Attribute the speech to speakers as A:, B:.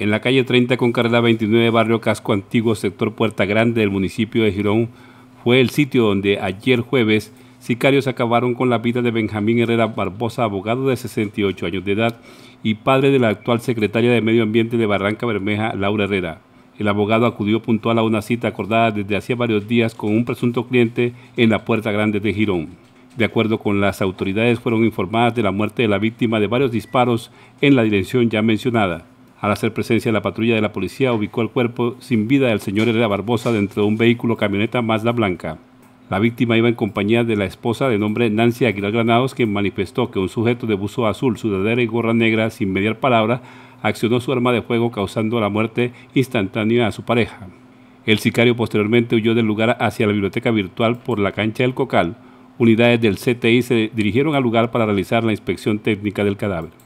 A: en la calle 30 con carrera 29, barrio Casco Antiguo, sector Puerta Grande del municipio de Girón, fue el sitio donde ayer jueves sicarios acabaron con la vida de Benjamín Herrera Barbosa, abogado de 68 años de edad y padre de la actual secretaria de Medio Ambiente de Barranca Bermeja, Laura Herrera. El abogado acudió puntual a una cita acordada desde hacía varios días con un presunto cliente en la Puerta Grande de Girón. De acuerdo con las autoridades, fueron informadas de la muerte de la víctima de varios disparos en la dirección ya mencionada. Al hacer presencia la patrulla de la policía, ubicó el cuerpo sin vida del señor Herrera Barbosa dentro de un vehículo camioneta Mazda blanca. La víctima iba en compañía de la esposa de nombre Nancy Aguilar Granados, quien manifestó que un sujeto de buzo azul, sudadera y gorra negra, sin mediar palabra, accionó su arma de fuego causando la muerte instantánea a su pareja. El sicario posteriormente huyó del lugar hacia la biblioteca virtual por la cancha del Cocal. Unidades del CTI se dirigieron al lugar para realizar la inspección técnica del cadáver.